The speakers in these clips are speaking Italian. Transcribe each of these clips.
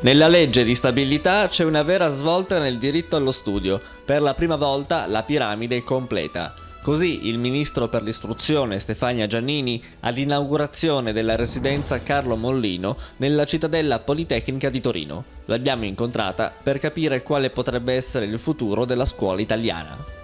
Nella legge di stabilità c'è una vera svolta nel diritto allo studio. Per la prima volta la piramide è completa. Così il ministro per l'istruzione Stefania Giannini all'inaugurazione della residenza Carlo Mollino nella cittadella Politecnica di Torino. L'abbiamo incontrata per capire quale potrebbe essere il futuro della scuola italiana.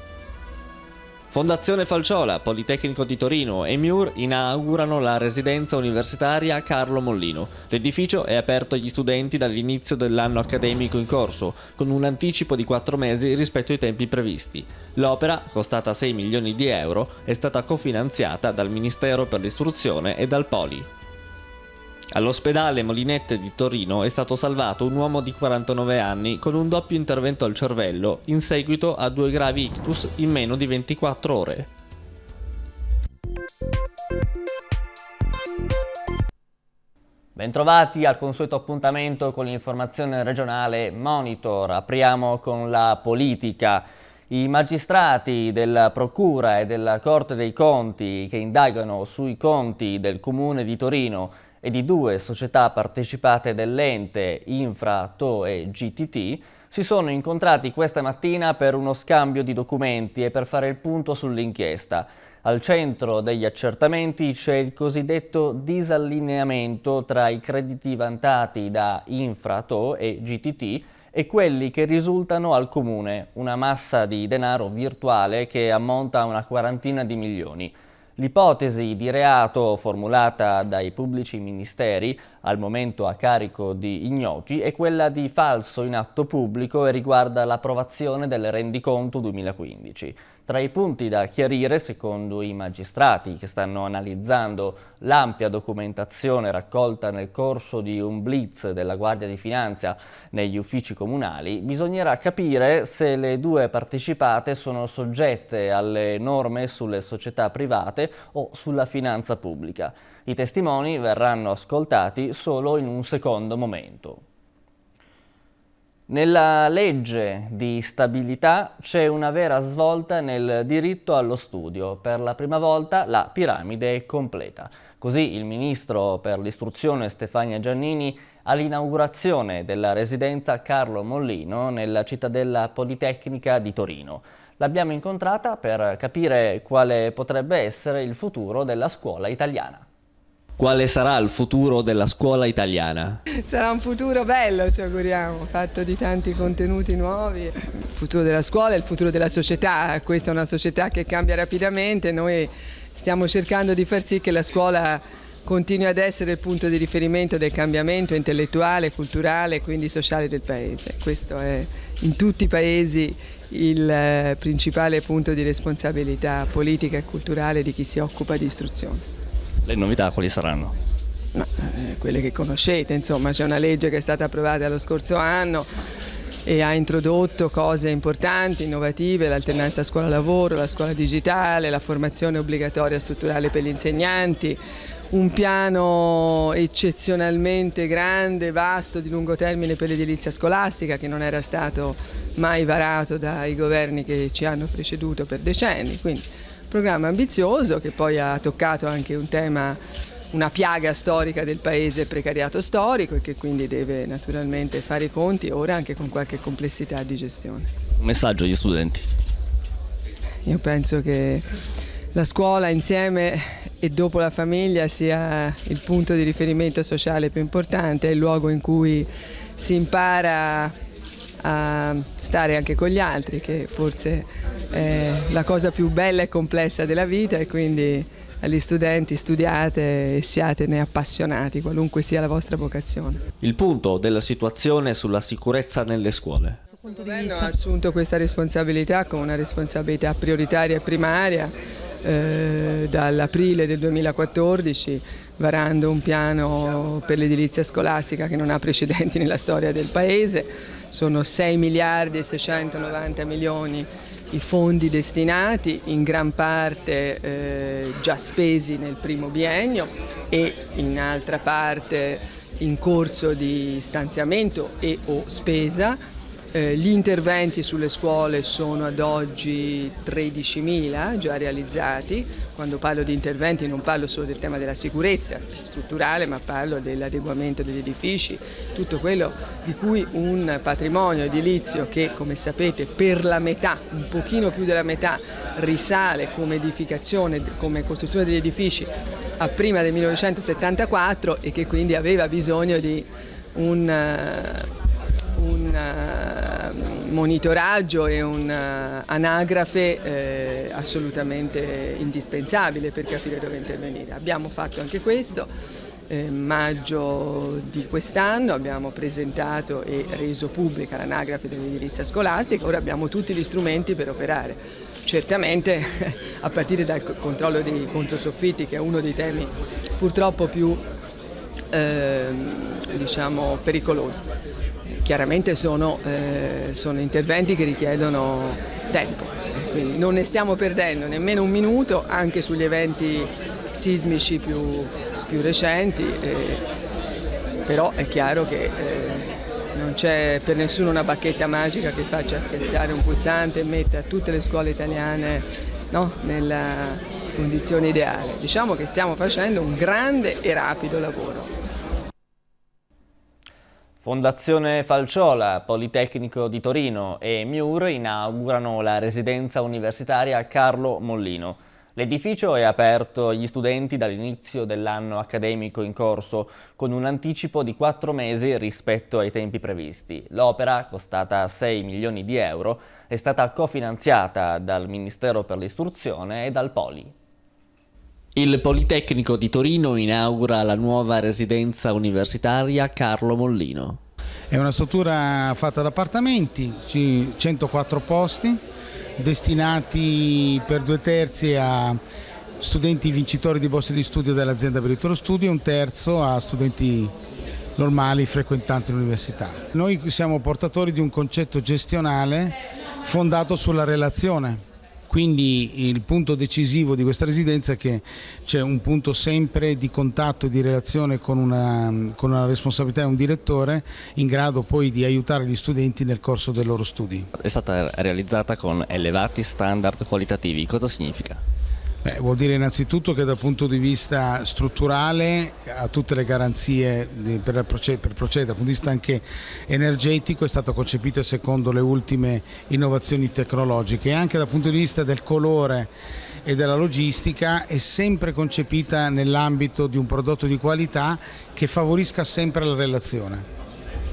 Fondazione Falciola, Politecnico di Torino e MIUR inaugurano la residenza universitaria Carlo Mollino. L'edificio è aperto agli studenti dall'inizio dell'anno accademico in corso, con un anticipo di quattro mesi rispetto ai tempi previsti. L'opera, costata 6 milioni di euro, è stata cofinanziata dal Ministero per l'Istruzione e dal Poli. All'ospedale Molinette di Torino è stato salvato un uomo di 49 anni con un doppio intervento al cervello in seguito a due gravi ictus in meno di 24 ore. Bentrovati al consueto appuntamento con l'informazione regionale Monitor. Apriamo con la politica. I magistrati della Procura e della Corte dei Conti che indagano sui conti del Comune di Torino e di due società partecipate dell'ente Infrato e GTT si sono incontrati questa mattina per uno scambio di documenti e per fare il punto sull'inchiesta. Al centro degli accertamenti c'è il cosiddetto disallineamento tra i crediti vantati da Infrato e GTT e quelli che risultano al comune, una massa di denaro virtuale che ammonta a una quarantina di milioni. L'ipotesi di reato formulata dai pubblici ministeri al momento a carico di ignoti, è quella di falso in atto pubblico e riguarda l'approvazione del rendiconto 2015. Tra i punti da chiarire, secondo i magistrati che stanno analizzando l'ampia documentazione raccolta nel corso di un blitz della Guardia di Finanza negli uffici comunali, bisognerà capire se le due partecipate sono soggette alle norme sulle società private o sulla finanza pubblica. I testimoni verranno ascoltati solo in un secondo momento. Nella legge di stabilità c'è una vera svolta nel diritto allo studio. Per la prima volta la piramide è completa. Così il ministro per l'istruzione Stefania Giannini all'inaugurazione della residenza Carlo Mollino nella cittadella Politecnica di Torino. L'abbiamo incontrata per capire quale potrebbe essere il futuro della scuola italiana quale sarà il futuro della scuola italiana? Sarà un futuro bello, ci auguriamo, fatto di tanti contenuti nuovi. Il futuro della scuola è il futuro della società, questa è una società che cambia rapidamente, noi stiamo cercando di far sì che la scuola continui ad essere il punto di riferimento del cambiamento intellettuale, culturale e quindi sociale del Paese. Questo è in tutti i paesi il eh, principale punto di responsabilità politica e culturale di chi si occupa di istruzione. Le novità quali saranno? Ma, eh, quelle che conoscete, insomma c'è una legge che è stata approvata lo scorso anno e ha introdotto cose importanti, innovative, l'alternanza scuola-lavoro, la scuola digitale, la formazione obbligatoria strutturale per gli insegnanti, un piano eccezionalmente grande, vasto, di lungo termine per l'edilizia scolastica che non era stato mai varato dai governi che ci hanno preceduto per decenni. Quindi programma ambizioso che poi ha toccato anche un tema, una piaga storica del paese, il precariato storico e che quindi deve naturalmente fare i conti ora anche con qualche complessità di gestione. Un messaggio agli studenti? Io penso che la scuola insieme e dopo la famiglia sia il punto di riferimento sociale più importante, è il luogo in cui si impara a stare anche con gli altri, che forse è la cosa più bella e complessa della vita e quindi agli studenti studiate e siatene appassionati, qualunque sia la vostra vocazione. Il punto della situazione sulla sicurezza nelle scuole. Il governo ha assunto questa responsabilità come una responsabilità prioritaria e primaria eh, dall'aprile del 2014 varando un piano per l'edilizia scolastica che non ha precedenti nella storia del Paese. Sono 6 miliardi e 690 milioni i fondi destinati, in gran parte eh, già spesi nel primo biennio e in altra parte in corso di stanziamento e o spesa eh, gli interventi sulle scuole sono ad oggi 13.000 eh, già realizzati, quando parlo di interventi non parlo solo del tema della sicurezza strutturale ma parlo dell'adeguamento degli edifici, tutto quello di cui un patrimonio edilizio che come sapete per la metà, un pochino più della metà risale come edificazione, come costruzione degli edifici a prima del 1974 e che quindi aveva bisogno di un, eh, un monitoraggio e un'anagrafe eh, eh, assolutamente indispensabile per capire dove intervenire. Abbiamo fatto anche questo. Eh, maggio di quest'anno abbiamo presentato e reso pubblica l'anagrafe dell'edilizia scolastica, ora abbiamo tutti gli strumenti per operare. Certamente a partire dal controllo dei controsoffitti, che è uno dei temi purtroppo più eh, diciamo, pericolosi chiaramente sono, eh, sono interventi che richiedono tempo, quindi non ne stiamo perdendo nemmeno un minuto anche sugli eventi sismici più, più recenti, eh, però è chiaro che eh, non c'è per nessuno una bacchetta magica che faccia schiacciare un pulsante e metta tutte le scuole italiane no, nella condizione ideale. Diciamo che stiamo facendo un grande e rapido lavoro. Fondazione Falciola, Politecnico di Torino e MIUR inaugurano la residenza universitaria Carlo Mollino. L'edificio è aperto agli studenti dall'inizio dell'anno accademico in corso, con un anticipo di quattro mesi rispetto ai tempi previsti. L'opera, costata 6 milioni di euro, è stata cofinanziata dal Ministero per l'Istruzione e dal Poli. Il Politecnico di Torino inaugura la nuova residenza universitaria Carlo Mollino. È una struttura fatta da appartamenti, 104 posti, destinati per due terzi a studenti vincitori di borse di studio dell'azienda per il loro studio e un terzo a studenti normali frequentanti l'università. Noi siamo portatori di un concetto gestionale fondato sulla relazione quindi il punto decisivo di questa residenza è che c'è un punto sempre di contatto e di relazione con una, con una responsabilità e un direttore in grado poi di aiutare gli studenti nel corso dei loro studi. È stata realizzata con elevati standard qualitativi, cosa significa? Beh, vuol dire innanzitutto che dal punto di vista strutturale ha tutte le garanzie per, procedere, dal punto di vista anche energetico è stata concepita secondo le ultime innovazioni tecnologiche e anche dal punto di vista del colore e della logistica è sempre concepita nell'ambito di un prodotto di qualità che favorisca sempre la relazione.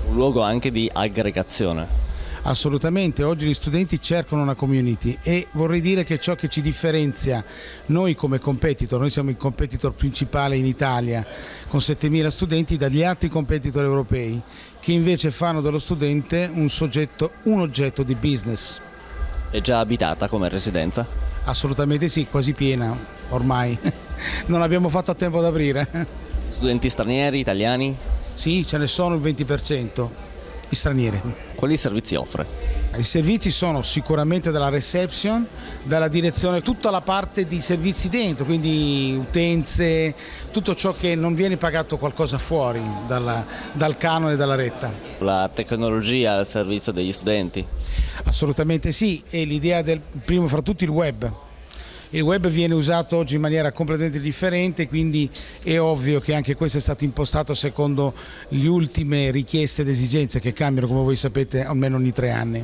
Un luogo anche di aggregazione. Assolutamente, oggi gli studenti cercano una community e vorrei dire che ciò che ci differenzia noi come competitor, noi siamo il competitor principale in Italia con 7.000 studenti dagli altri competitor europei che invece fanno dello studente un, soggetto, un oggetto di business. È già abitata come residenza? Assolutamente sì, quasi piena ormai. Non abbiamo fatto a tempo ad aprire. Studenti stranieri, italiani? Sì, ce ne sono il 20% i stranieri. Quali servizi offre? I servizi sono sicuramente dalla reception, dalla direzione, tutta la parte di servizi dentro, quindi utenze, tutto ciò che non viene pagato qualcosa fuori dalla, dal canone dalla retta. La tecnologia al servizio degli studenti? Assolutamente sì, e l'idea del primo fra tutti il web il web viene usato oggi in maniera completamente differente, quindi è ovvio che anche questo è stato impostato secondo le ultime richieste ed esigenze che cambiano, come voi sapete, almeno ogni tre anni.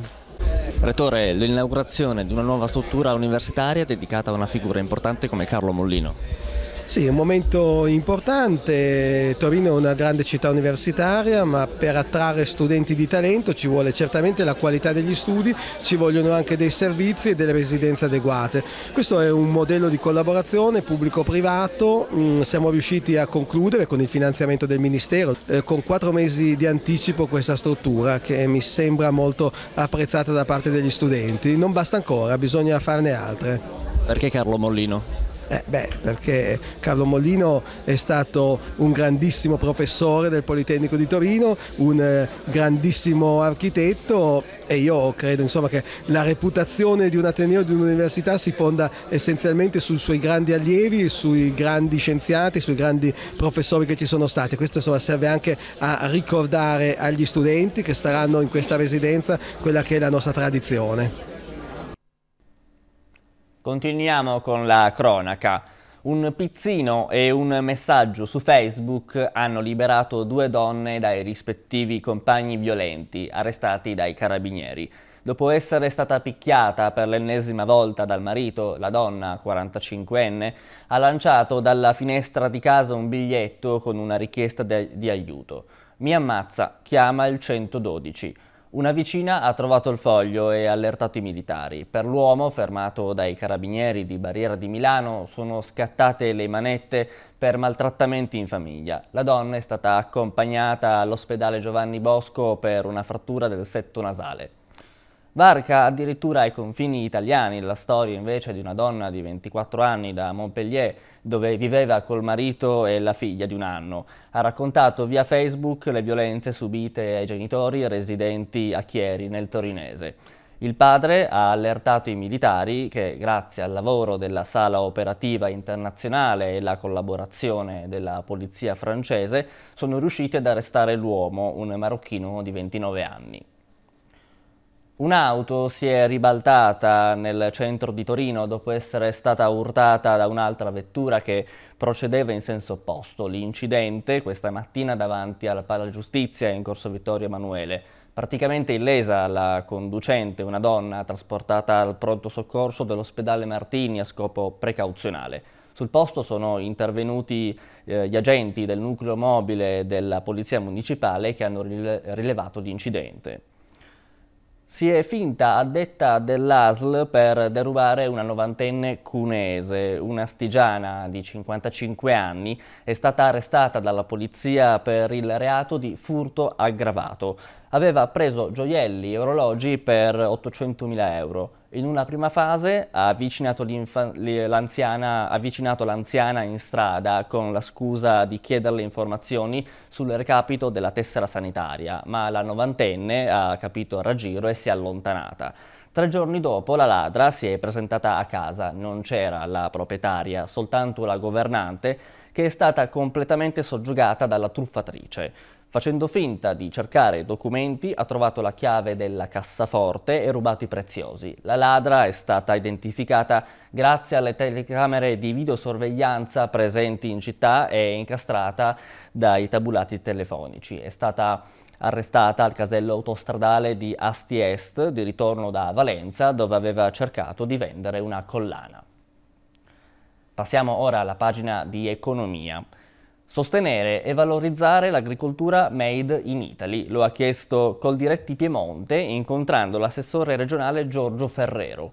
Rettore, l'inaugurazione di una nuova struttura universitaria dedicata a una figura importante come Carlo Mollino. Sì, è un momento importante, Torino è una grande città universitaria, ma per attrarre studenti di talento ci vuole certamente la qualità degli studi, ci vogliono anche dei servizi e delle residenze adeguate. Questo è un modello di collaborazione pubblico-privato, mm, siamo riusciti a concludere con il finanziamento del Ministero, eh, con quattro mesi di anticipo questa struttura che mi sembra molto apprezzata da parte degli studenti. Non basta ancora, bisogna farne altre. Perché Carlo Mollino? Eh beh, perché Carlo Mollino è stato un grandissimo professore del Politecnico di Torino, un eh, grandissimo architetto e io credo insomma, che la reputazione di un Ateneo di un'università si fonda essenzialmente sui suoi grandi allievi, sui grandi scienziati, sui grandi professori che ci sono stati. Questo insomma, serve anche a ricordare agli studenti che staranno in questa residenza quella che è la nostra tradizione. Continuiamo con la cronaca. Un pizzino e un messaggio su Facebook hanno liberato due donne dai rispettivi compagni violenti arrestati dai carabinieri. Dopo essere stata picchiata per l'ennesima volta dal marito, la donna, 45enne, ha lanciato dalla finestra di casa un biglietto con una richiesta di aiuto. Mi ammazza, chiama il 112. Una vicina ha trovato il foglio e allertato i militari. Per l'uomo, fermato dai carabinieri di Barriera di Milano, sono scattate le manette per maltrattamenti in famiglia. La donna è stata accompagnata all'ospedale Giovanni Bosco per una frattura del setto nasale varca addirittura ai confini italiani, la storia invece di una donna di 24 anni da Montpellier dove viveva col marito e la figlia di un anno. Ha raccontato via Facebook le violenze subite ai genitori residenti a Chieri nel Torinese. Il padre ha allertato i militari che, grazie al lavoro della sala operativa internazionale e la collaborazione della polizia francese, sono riusciti ad arrestare l'uomo, un marocchino di 29 anni. Un'auto si è ribaltata nel centro di Torino dopo essere stata urtata da un'altra vettura che procedeva in senso opposto. L'incidente questa mattina davanti alla Pala Giustizia in Corso Vittorio Emanuele. Praticamente illesa la conducente, una donna trasportata al pronto soccorso dell'ospedale Martini a scopo precauzionale. Sul posto sono intervenuti eh, gli agenti del nucleo mobile della Polizia Municipale che hanno rilevato l'incidente. Si è finta addetta dell'ASL per derubare una novantenne cunese. Una stigiana di 55 anni è stata arrestata dalla polizia per il reato di furto aggravato. Aveva preso gioielli e orologi per 800.000 euro. In una prima fase ha avvicinato l'anziana in strada con la scusa di chiederle informazioni sul recapito della tessera sanitaria, ma la novantenne ha capito il raggiro e si è allontanata. Tre giorni dopo la ladra si è presentata a casa, non c'era la proprietaria, soltanto la governante, che è stata completamente soggiogata dalla truffatrice. Facendo finta di cercare documenti ha trovato la chiave della cassaforte e rubato i preziosi. La ladra è stata identificata grazie alle telecamere di videosorveglianza presenti in città e incastrata dai tabulati telefonici. È stata arrestata al casello autostradale di Asti Est di ritorno da Valenza dove aveva cercato di vendere una collana. Passiamo ora alla pagina di economia. Sostenere e valorizzare l'agricoltura made in Italy, lo ha chiesto Coldiretti Piemonte incontrando l'assessore regionale Giorgio Ferrero.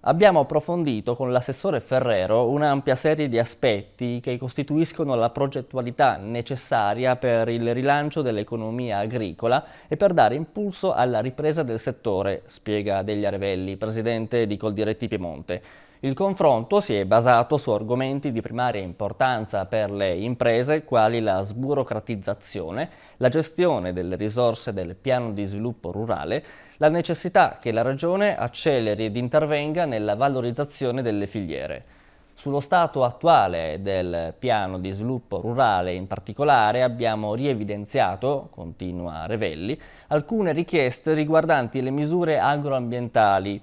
Abbiamo approfondito con l'assessore Ferrero un'ampia serie di aspetti che costituiscono la progettualità necessaria per il rilancio dell'economia agricola e per dare impulso alla ripresa del settore, spiega Degli Arevelli, presidente di Coldiretti Piemonte. Il confronto si è basato su argomenti di primaria importanza per le imprese quali la sburocratizzazione, la gestione delle risorse del piano di sviluppo rurale, la necessità che la Regione acceleri ed intervenga nella valorizzazione delle filiere. Sullo stato attuale del piano di sviluppo rurale in particolare abbiamo rievidenziato, continua Revelli, alcune richieste riguardanti le misure agroambientali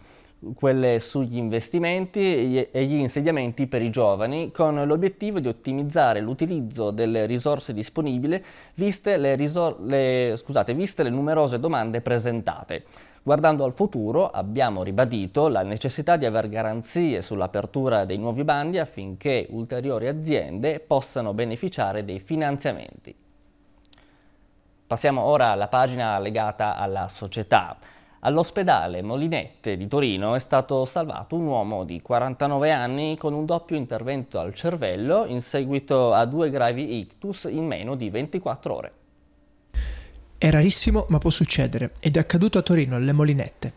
quelle sugli investimenti e gli insediamenti per i giovani, con l'obiettivo di ottimizzare l'utilizzo delle risorse disponibili, viste le, le, scusate, viste le numerose domande presentate. Guardando al futuro abbiamo ribadito la necessità di avere garanzie sull'apertura dei nuovi bandi affinché ulteriori aziende possano beneficiare dei finanziamenti. Passiamo ora alla pagina legata alla società. All'ospedale Molinette di Torino è stato salvato un uomo di 49 anni con un doppio intervento al cervello in seguito a due gravi ictus in meno di 24 ore. È rarissimo ma può succedere ed è accaduto a Torino alle Molinette.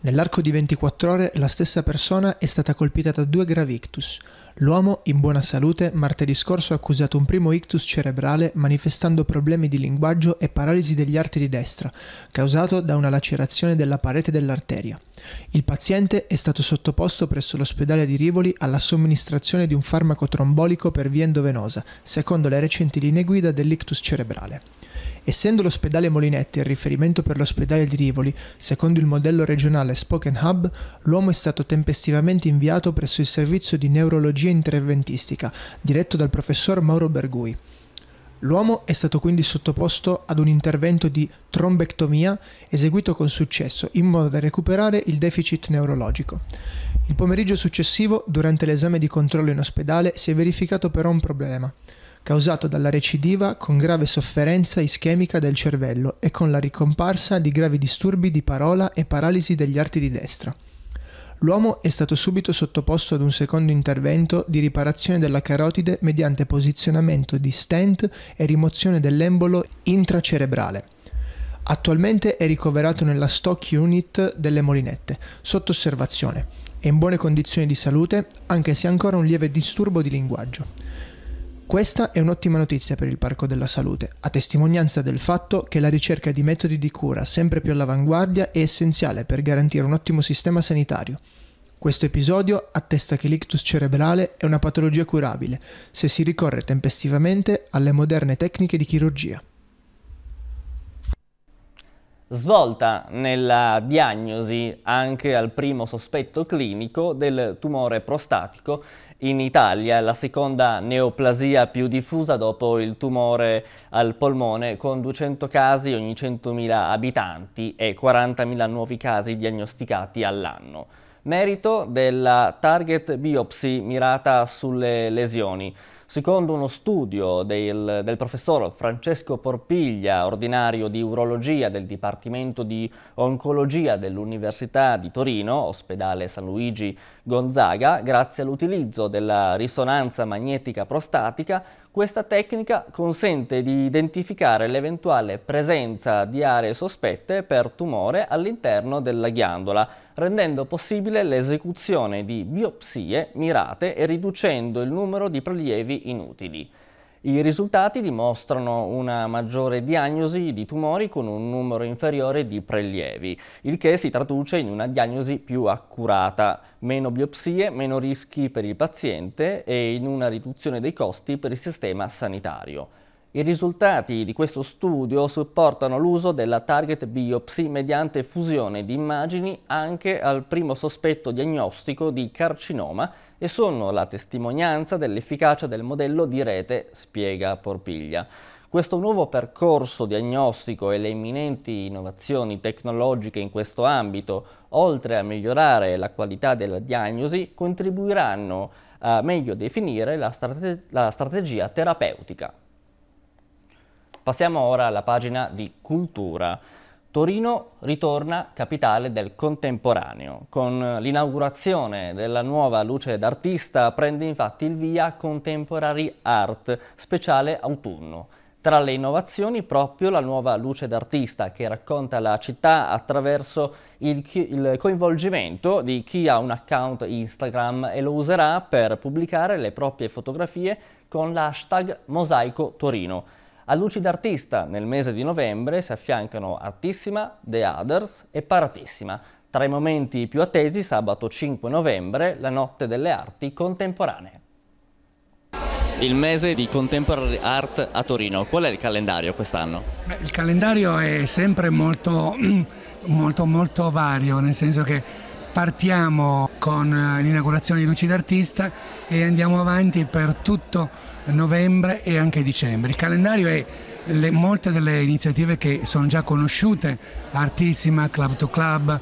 Nell'arco di 24 ore la stessa persona è stata colpita da due gravi ictus, L'uomo, in buona salute, martedì scorso ha accusato un primo ictus cerebrale manifestando problemi di linguaggio e paralisi degli arti di destra, causato da una lacerazione della parete dell'arteria. Il paziente è stato sottoposto presso l'ospedale di Rivoli alla somministrazione di un farmaco trombolico per via endovenosa, secondo le recenti linee guida dell'ictus cerebrale. Essendo l'ospedale Molinetti il riferimento per l'ospedale di Rivoli, secondo il modello regionale Spoken Hub, l'uomo è stato tempestivamente inviato presso il servizio di neurologia interventistica, diretto dal professor Mauro Bergui. L'uomo è stato quindi sottoposto ad un intervento di trombectomia eseguito con successo in modo da recuperare il deficit neurologico. Il pomeriggio successivo, durante l'esame di controllo in ospedale, si è verificato però un problema causato dalla recidiva con grave sofferenza ischemica del cervello e con la ricomparsa di gravi disturbi di parola e paralisi degli arti di destra. L'uomo è stato subito sottoposto ad un secondo intervento di riparazione della carotide mediante posizionamento di stent e rimozione dell'embolo intracerebrale. Attualmente è ricoverato nella stock unit delle Molinette, sotto osservazione. e in buone condizioni di salute, anche se ha ancora un lieve disturbo di linguaggio. Questa è un'ottima notizia per il Parco della Salute, a testimonianza del fatto che la ricerca di metodi di cura sempre più all'avanguardia è essenziale per garantire un ottimo sistema sanitario. Questo episodio attesta che l'ictus cerebrale è una patologia curabile se si ricorre tempestivamente alle moderne tecniche di chirurgia. Svolta nella diagnosi anche al primo sospetto clinico del tumore prostatico in Italia, la seconda neoplasia più diffusa dopo il tumore al polmone, con 200 casi ogni 100.000 abitanti e 40.000 nuovi casi diagnosticati all'anno. Merito della target biopsy mirata sulle lesioni. Secondo uno studio del, del professor Francesco Porpiglia, ordinario di urologia del Dipartimento di Oncologia dell'Università di Torino, ospedale San Luigi Gonzaga, grazie all'utilizzo della risonanza magnetica prostatica, questa tecnica consente di identificare l'eventuale presenza di aree sospette per tumore all'interno della ghiandola, rendendo possibile l'esecuzione di biopsie mirate e riducendo il numero di prelievi tentativi inutili. I risultati dimostrano una maggiore diagnosi di tumori con un numero inferiore di prelievi, il che si traduce in una diagnosi più accurata, meno biopsie, meno rischi per il paziente e in una riduzione dei costi per il sistema sanitario. I risultati di questo studio supportano l'uso della target biopsy mediante fusione di immagini anche al primo sospetto diagnostico di carcinoma e sono la testimonianza dell'efficacia del modello di rete spiega Porpiglia. Questo nuovo percorso diagnostico e le imminenti innovazioni tecnologiche in questo ambito, oltre a migliorare la qualità della diagnosi, contribuiranno a meglio definire la, strate la strategia terapeutica. Passiamo ora alla pagina di cultura. Torino ritorna capitale del contemporaneo. Con l'inaugurazione della nuova luce d'artista prende infatti il via Contemporary Art, speciale autunno. Tra le innovazioni proprio la nuova luce d'artista che racconta la città attraverso il, il, coinvolgimento di chi ha un account Instagram e lo userà per pubblicare le proprie fotografie con l'hashtag Mosaico Torino. A Luci d'Artista nel mese di novembre si affiancano Artissima, The Others e Paratissima, tra i momenti più attesi sabato 5 novembre, la notte delle arti contemporanee. Il mese di Contemporary Art a Torino, qual è il calendario quest'anno? Il calendario è sempre molto, molto, molto vario, nel senso che partiamo con eh, l'inaugurazione di Luci d'Artista e andiamo avanti per tutto il novembre e anche dicembre. Il calendario è le, molte delle iniziative che sono già conosciute, Artissima, Club to Club,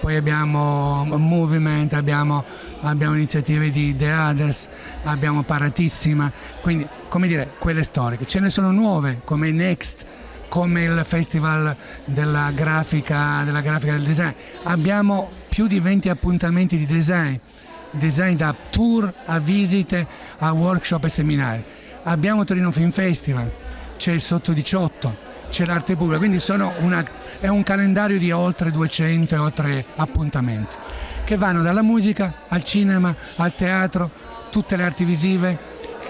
poi abbiamo Movement, abbiamo, abbiamo iniziative di The Others, abbiamo Paratissima, quindi come dire, quelle storiche. Ce ne sono nuove come Next, come il Festival della grafica, della grafica del design. Abbiamo più di 20 appuntamenti di design design da tour a visite a workshop e seminari. Abbiamo Torino Film Festival, c'è il sotto 18, c'è l'arte pubblica, quindi una, è un calendario di oltre 200 e oltre appuntamenti che vanno dalla musica al cinema, al teatro, tutte le arti visive,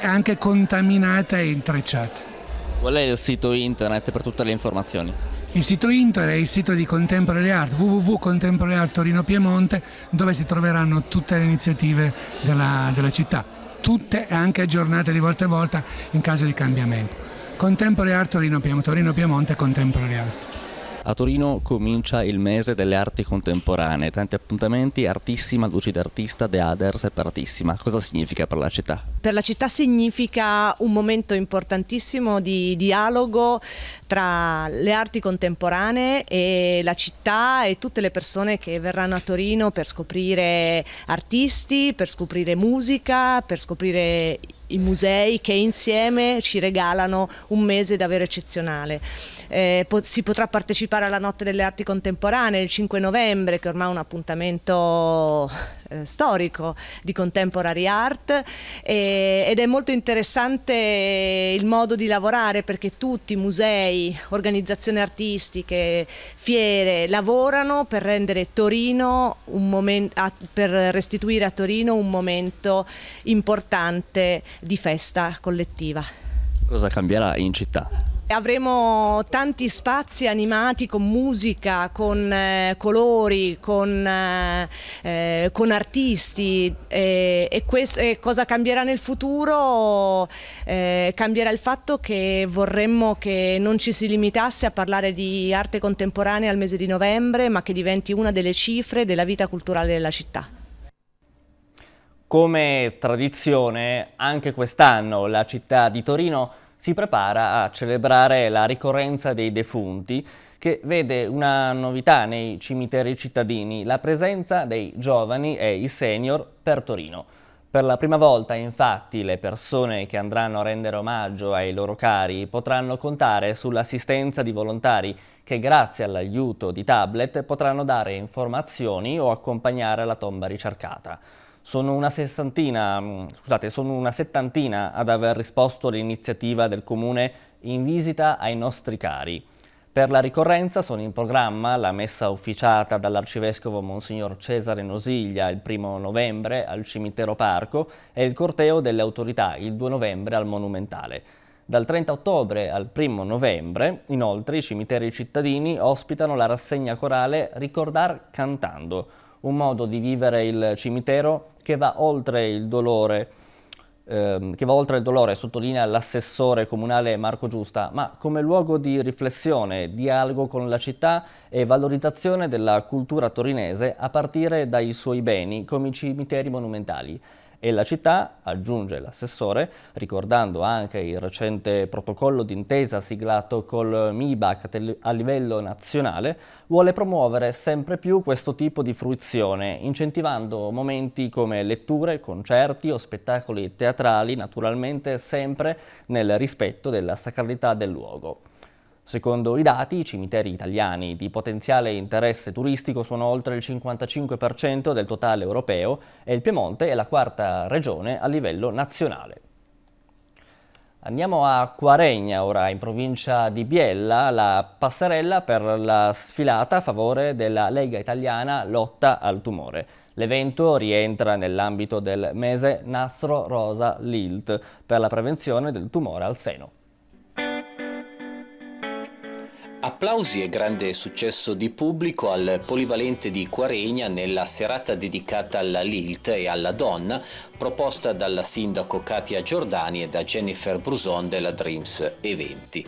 anche contaminate e intrecciate. Qual è il sito internet per tutte le informazioni? Il sito internet è il sito di Contemporary Art, www.contemporary art Torino Piemonte, dove si troveranno tutte le iniziative della, della città, tutte anche aggiornate di volta in volta in caso di cambiamento. Contemporary Art Torino Piemonte, Torino Piemonte Contemporary Art. A Torino comincia il mese delle arti contemporanee, tanti appuntamenti, artissima, luci d'artista, The Aders e partissima. Cosa significa per la città? per la città significa un momento importantissimo di dialogo tra le arti contemporanee e la città e tutte le persone che verranno a Torino per scoprire artisti, per scoprire musica, per scoprire i musei che insieme ci regalano un mese davvero eccezionale. Eh, po si potrà partecipare alla Notte delle Arti Contemporanee il 5 novembre, che ormai è un appuntamento eh, storico di contemporary art e, ed è molto interessante il modo di lavorare perché tutti, musei, organizzazioni artistiche, fiere, lavorano per rendere Torino un momento, per restituire a Torino un momento importante di festa collettiva. Cosa cambierà in città? Avremo tanti spazi animati con musica, con eh, colori, con, eh, eh con artisti eh, e, questo, cosa cambierà nel futuro? Eh, cambierà il fatto che vorremmo che non ci si limitasse a parlare di arte contemporanea al mese di novembre ma che diventi una delle cifre della vita culturale della città. Come tradizione, anche quest'anno la città di Torino si prepara a celebrare la ricorrenza dei defunti che vede una novità nei cimiteri cittadini, la presenza dei giovani e i senior per Torino. Per la prima volta infatti le persone che andranno a rendere omaggio ai loro cari potranno contare sull'assistenza di volontari che grazie all'aiuto di tablet potranno dare informazioni o accompagnare la tomba ricercata. Sono una, sessantina, mm, scusate, sono una settantina ad aver risposto all'iniziativa del Comune in visita ai nostri cari. Per la ricorrenza sono in programma la messa ufficiata dall'arcivescovo Monsignor Cesare Nosiglia il 1 novembre al cimitero Parco e il corteo delle autorità il 2 novembre al Monumentale. Dal 30 ottobre al 1 novembre, inoltre, i cimiteri cittadini ospitano la rassegna corale Ricordar cantando, un modo di vivere il cimitero che va oltre il dolore, ehm, che va oltre il dolore, sottolinea l'assessore comunale Marco Giusta, ma come luogo di riflessione, dialogo con la città e valorizzazione della cultura torinese a partire dai suoi beni come i cimiteri monumentali e la città, aggiunge l'assessore, ricordando anche il recente protocollo d'intesa siglato col MIBAC a livello nazionale, vuole promuovere sempre più questo tipo di fruizione, incentivando momenti come letture, concerti o spettacoli teatrali, naturalmente sempre nel rispetto della sacralità del luogo. Secondo i dati, i cimiteri italiani di potenziale interesse turistico sono oltre il 55% del totale europeo e il Piemonte è la quarta regione a livello nazionale. Andiamo a Quaregna ora, in provincia di Biella, la passerella per la sfilata a favore della Lega Italiana Lotta al Tumore. L'evento rientra nell'ambito del mese Nastro Rosa Lilt per la prevenzione del tumore al seno. Applausi e grande successo di pubblico al polivalente di Quaregna nella serata dedicata alla Lilt e alla donna, proposta dalla sindaco Katia Giordani e da Jennifer Bruson della Dreams Eventi.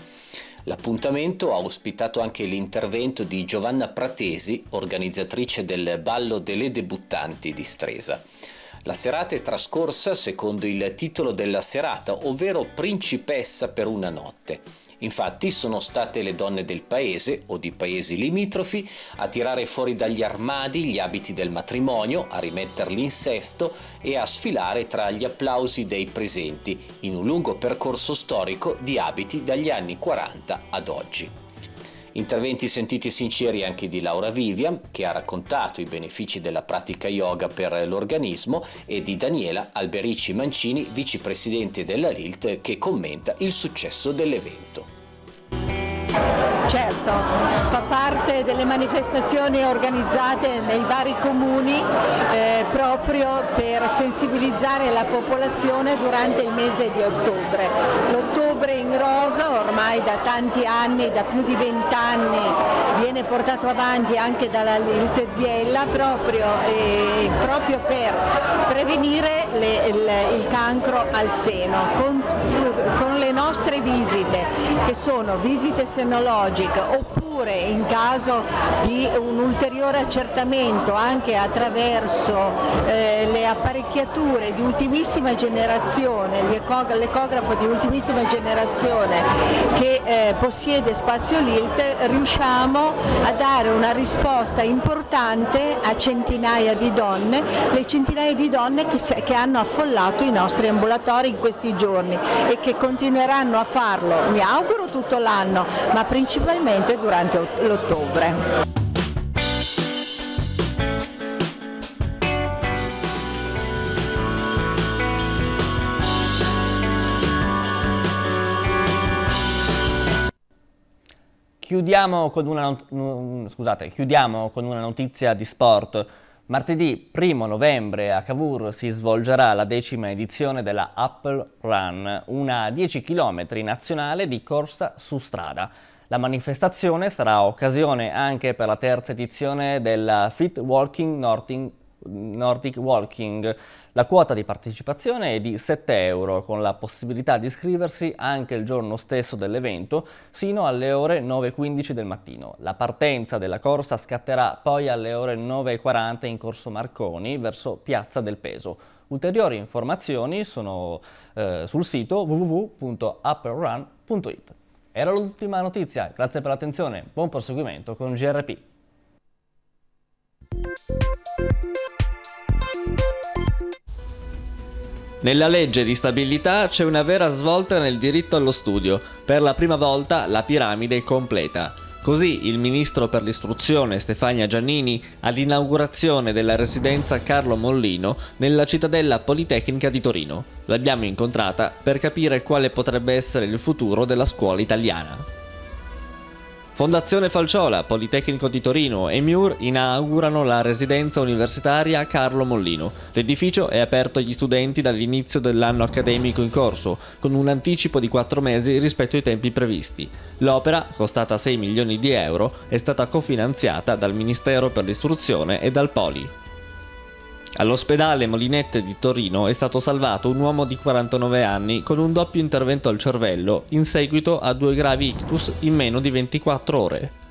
L'appuntamento ha ospitato anche l'intervento di Giovanna Pratesi, organizzatrice del Ballo delle debuttanti di Stresa. La serata è trascorsa secondo il titolo della serata, ovvero Principessa per una notte. Infatti sono state le donne del paese o di paesi limitrofi a tirare fuori dagli armadi gli abiti del matrimonio, a rimetterli in sesto e a sfilare tra gli applausi dei presenti in un lungo percorso storico di abiti dagli anni 40 ad oggi. Interventi sentiti e sinceri anche di Laura Vivian, che ha raccontato i benefici della pratica yoga per l'organismo, e di Daniela Alberici Mancini, vicepresidente della LILT, che commenta il successo dell'evento. Certo, fa parte delle manifestazioni organizzate nei per sensibilizzare la popolazione durante il mese di ottobre. L'ottobre in rosa ormai da tanti anni, da più di vent'anni, viene portato avanti anche dalla Lilt Biella proprio, eh, proprio, per prevenire le, il, il, cancro al seno. Con, con le nostre visite, che sono visite senologiche oppure in caso di un ulteriore accertamento anche attraverso eh, le apparecchiature di ultimissima generazione, l'ecografo di ultimissima generazione che eh, possiede spazio LILT, riusciamo a dare una risposta importante a centinaia di donne, le centinaia di donne che, che hanno affollato i nostri ambulatori in questi giorni e che continuano continueranno a farlo, mi auguro tutto l'anno, ma principalmente durante l'ottobre. Chiudiamo con, una, scusate, chiudiamo con una notizia di sport. Martedì 1 novembre a Cavour si svolgerà la decima edizione della Apple Run, una 10 km nazionale di corsa su strada. La manifestazione sarà occasione anche per la terza edizione della Fit Walking Nordic Walking, la quota di partecipazione è di 7 euro, con la possibilità di iscriversi anche il giorno stesso dell'evento, sino alle ore 9.15 del mattino. La partenza della corsa scatterà poi alle ore 9.40 in Corso Marconi, verso Piazza del Peso. Ulteriori informazioni sono eh, sul sito www.upperrun.it. Era l'ultima notizia, grazie per l'attenzione, buon proseguimento con GRP. Nella legge di stabilità c'è una vera svolta nel diritto allo studio, per la prima volta la piramide è completa. Così il ministro per l'istruzione Stefania Giannini all'inaugurazione della residenza Carlo Mollino nella cittadella Politecnica di Torino. L'abbiamo incontrata per capire quale potrebbe essere il futuro della scuola italiana. Fondazione Falciola, Politecnico di Torino e MIUR inaugurano la residenza universitaria Carlo Mollino. L'edificio è aperto agli studenti dall'inizio dell'anno accademico in corso, con un anticipo di quattro mesi rispetto ai tempi previsti. L'opera, costata 6 milioni di euro, è stata cofinanziata dal Ministero per l'Istruzione e dal Poli. All'ospedale Molinette di Torino è stato salvato un uomo di 49 anni con un doppio intervento al cervello in seguito a due gravi ictus in meno di 24 ore.